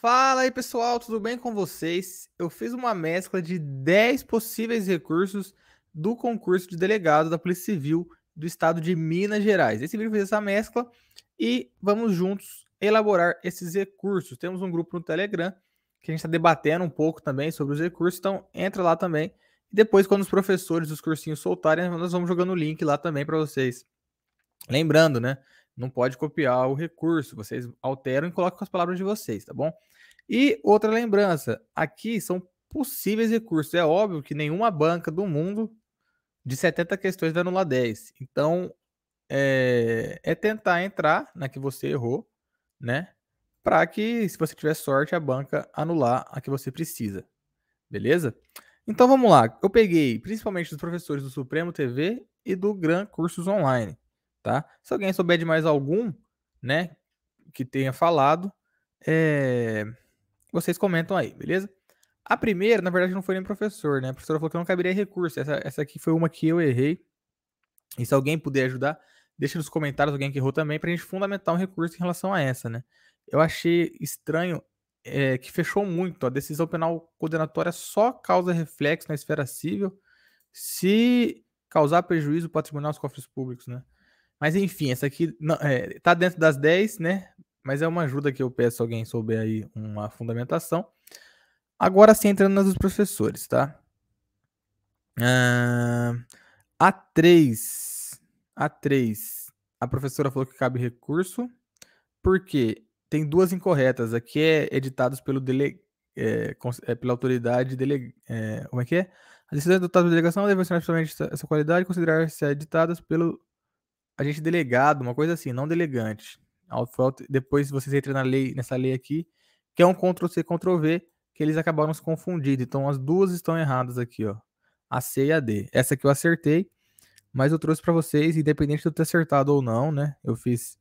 Fala aí pessoal, tudo bem com vocês? Eu fiz uma mescla de 10 possíveis recursos do concurso de delegado da Polícia Civil do Estado de Minas Gerais. Esse vídeo fez essa mescla e vamos juntos elaborar esses recursos. Temos um grupo no Telegram que a gente está debatendo um pouco também sobre os recursos, então entra lá também. E depois, quando os professores dos cursinhos soltarem, nós vamos jogando o link lá também para vocês. Lembrando, né? Não pode copiar o recurso, vocês alteram e colocam com as palavras de vocês, tá bom? E outra lembrança, aqui são possíveis recursos. É óbvio que nenhuma banca do mundo de 70 questões vai anular 10. Então, é, é tentar entrar na que você errou, né? Para que, se você tiver sorte, a banca anular a que você precisa. Beleza? Então vamos lá. Eu peguei principalmente dos professores do Supremo TV e do Gran Cursos Online tá? Se alguém souber de mais algum, né, que tenha falado, é... vocês comentam aí, beleza? A primeira, na verdade, não foi nem professor, né? A professora falou que não caberia recurso. Essa, essa aqui foi uma que eu errei. E se alguém puder ajudar, deixa nos comentários alguém que errou também, pra gente fundamentar um recurso em relação a essa, né? Eu achei estranho é, que fechou muito. A decisão penal condenatória só causa reflexo na esfera civil se causar prejuízo patrimonial aos cofres públicos, né? Mas enfim, essa aqui não, é, tá dentro das 10, né? Mas é uma ajuda que eu peço alguém souber aí uma fundamentação. Agora sim, entrando nas dos professores, tá? A3. Ah, A3. A professora falou que cabe recurso, porque tem duas incorretas. Aqui é editados pelo dele, é, é, pela autoridade dele, é, como é que é? As decisões adotadas pela delegação devem ser principalmente essa qualidade e considerar-se editadas pelo a gente delegado, uma coisa assim, não delegante. Depois vocês entram na lei, nessa lei aqui, que é um Ctrl-C, Ctrl-V, que eles acabaram se confundindo. Então as duas estão erradas aqui, ó. A C e a D. Essa aqui eu acertei, mas eu trouxe para vocês, independente de eu ter acertado ou não, né? Eu fiz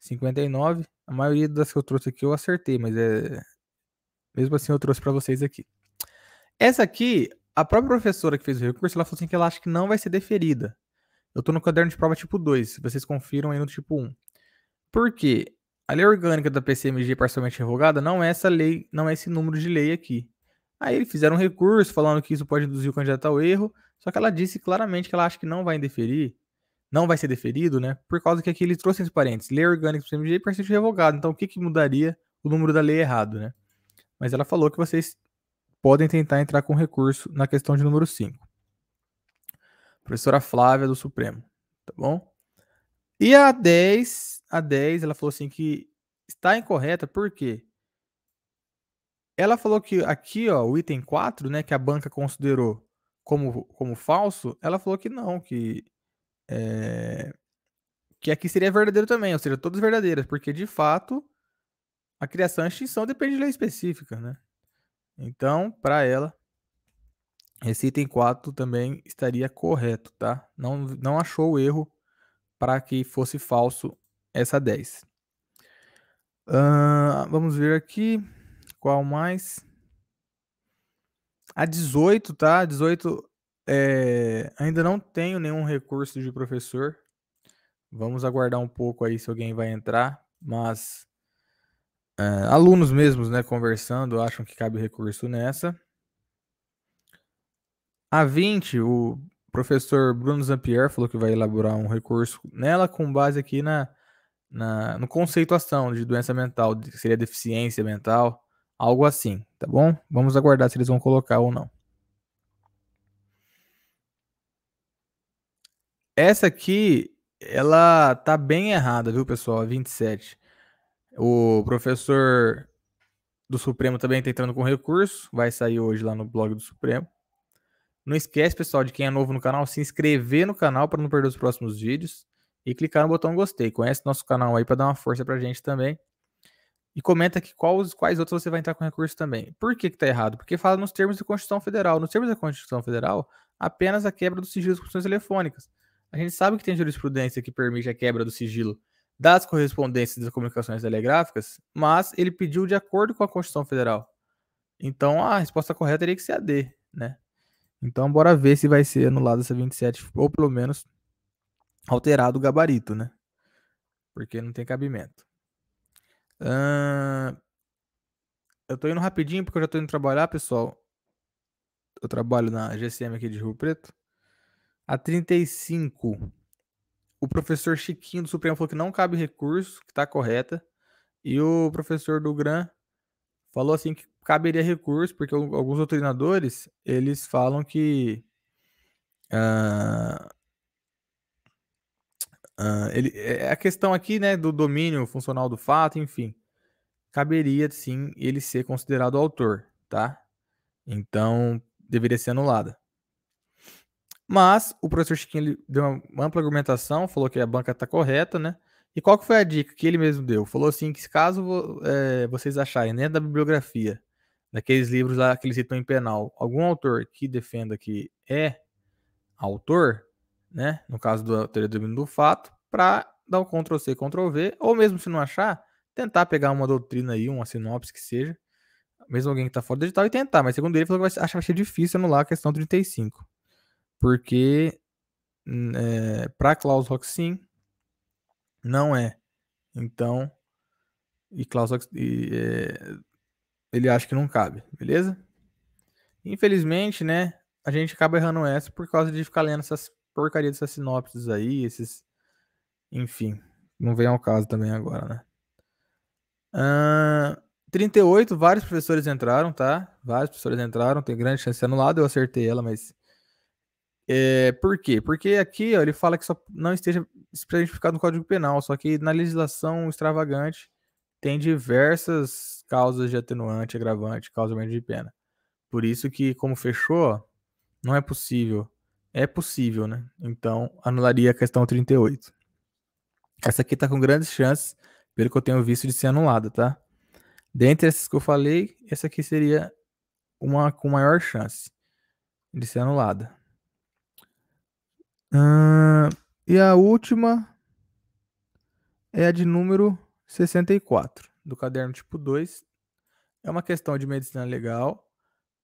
59. A maioria das que eu trouxe aqui eu acertei, mas é mesmo assim eu trouxe para vocês aqui. Essa aqui, a própria professora que fez o recurso, ela falou assim que ela acha que não vai ser deferida. Eu estou no caderno de prova tipo 2, vocês confiram aí no tipo 1. Por quê? A lei orgânica da PCMG parcialmente revogada não é essa lei, não é esse número de lei aqui. Aí eles fizeram um recurso falando que isso pode induzir o candidato ao erro, só que ela disse claramente que ela acha que não vai indeferir, não vai ser deferido, né? Por causa que aqui ele trouxe entre parênteses, lei orgânica do PCMG parcialmente revogada. Então o que, que mudaria o número da lei errado, né? Mas ela falou que vocês podem tentar entrar com recurso na questão de número 5. Professora Flávia do Supremo, tá bom? E a 10, a 10, ela falou assim que está incorreta, por quê? Ela falou que aqui, ó, o item 4, né, que a banca considerou como, como falso, ela falou que não, que é, que aqui seria verdadeiro também, ou seja, todas verdadeiras, porque de fato a criação e extinção depende de lei específica, né? Então, para ela, esse item 4 também estaria correto, tá? Não, não achou o erro para que fosse falso essa 10. Uh, vamos ver aqui. Qual mais? A 18, tá? A 18 é... Eh, ainda não tenho nenhum recurso de professor. Vamos aguardar um pouco aí se alguém vai entrar. Mas eh, alunos mesmos, né, conversando, acham que cabe recurso nessa. A 20, o professor Bruno Zampier falou que vai elaborar um recurso nela com base aqui na, na no conceituação de doença mental, que seria deficiência mental, algo assim, tá bom? Vamos aguardar se eles vão colocar ou não. Essa aqui, ela tá bem errada, viu, pessoal? A 27. O professor do Supremo também tá entrando com recurso, vai sair hoje lá no blog do Supremo. Não esquece, pessoal, de quem é novo no canal, se inscrever no canal para não perder os próximos vídeos e clicar no botão gostei. Conhece nosso canal aí para dar uma força para a gente também. E comenta aqui quais, quais outros você vai entrar com recurso também. Por que está errado? Porque fala nos termos da Constituição Federal. Nos termos da Constituição Federal, apenas a quebra do sigilo das funções telefônicas. A gente sabe que tem jurisprudência que permite a quebra do sigilo das correspondências das comunicações telegráficas, mas ele pediu de acordo com a Constituição Federal. Então a resposta correta teria que ser a D, né? Então, bora ver se vai ser anulado essa 27, ou pelo menos alterado o gabarito, né? Porque não tem cabimento. Uh... Eu tô indo rapidinho porque eu já tô indo trabalhar, pessoal. Eu trabalho na GCM aqui de Rio Preto. A 35, o professor Chiquinho do Supremo falou que não cabe recurso, que tá correta. E o professor do Gran falou assim que caberia recurso, porque alguns doutrinadores, eles falam que uh, uh, ele, é, é a questão aqui, né, do domínio funcional do fato, enfim, caberia sim ele ser considerado autor, tá? Então, deveria ser anulada. Mas o professor Chiquinho deu uma ampla argumentação, falou que a banca está correta, né? E qual que foi a dica que ele mesmo deu? Falou assim que caso é, vocês acharem dentro da bibliografia, daqueles livros lá que eles citam em penal, algum autor que defenda que é autor, né? No caso da teoria do domínio do fato, para dar um Ctrl C, Ctrl V, ou mesmo se não achar, tentar pegar uma doutrina aí, uma sinopse que seja, mesmo alguém que está fora do digital e tentar. Mas segundo ele, falou que vai, acha que vai ser difícil anular a questão 35. Porque hum, é, para Klaus Roxin, não é. Então, e Klaus e, é, ele acha que não cabe, beleza? Infelizmente, né, a gente acaba errando essa por causa de ficar lendo essas porcarias dessas sinopses aí, esses enfim, não vem ao caso também agora, né? Uh, 38, vários professores entraram, tá? Vários professores entraram, tem grande chance de ser anulado, eu acertei ela, mas é, por quê? Porque aqui ó, ele fala que só não esteja especificado no Código Penal, só que na legislação extravagante tem diversas causas de atenuante, agravante, causa aumento de pena. Por isso que, como fechou, não é possível. É possível, né? Então, anularia a questão 38. Essa aqui tá com grandes chances, pelo que eu tenho visto, de ser anulada, tá? Dentre essas que eu falei, essa aqui seria uma com maior chance de ser anulada e a última é a de número 64, do caderno tipo 2. É uma questão de medicina legal.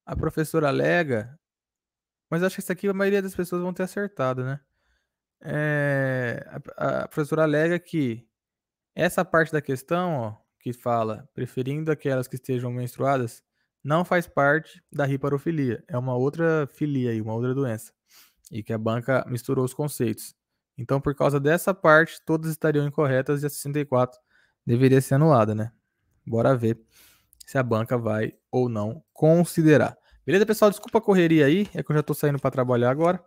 A professora alega, mas acho que isso aqui a maioria das pessoas vão ter acertado, né? É, a, a professora alega que essa parte da questão, ó, que fala preferindo aquelas que estejam menstruadas, não faz parte da riparofilia. É uma outra filia aí, uma outra doença e que a banca misturou os conceitos. Então, por causa dessa parte, todas estariam incorretas e a 64 deveria ser anulada, né? Bora ver se a banca vai ou não considerar. Beleza, pessoal? Desculpa a correria aí, é que eu já estou saindo para trabalhar agora.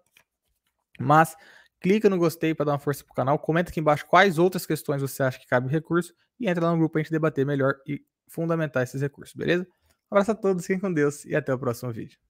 Mas clica no gostei para dar uma força pro canal, comenta aqui embaixo quais outras questões você acha que cabe recurso e entra lá no grupo a gente debater melhor e fundamentar esses recursos, beleza? Um abraço a todos, fiquem com Deus e até o próximo vídeo.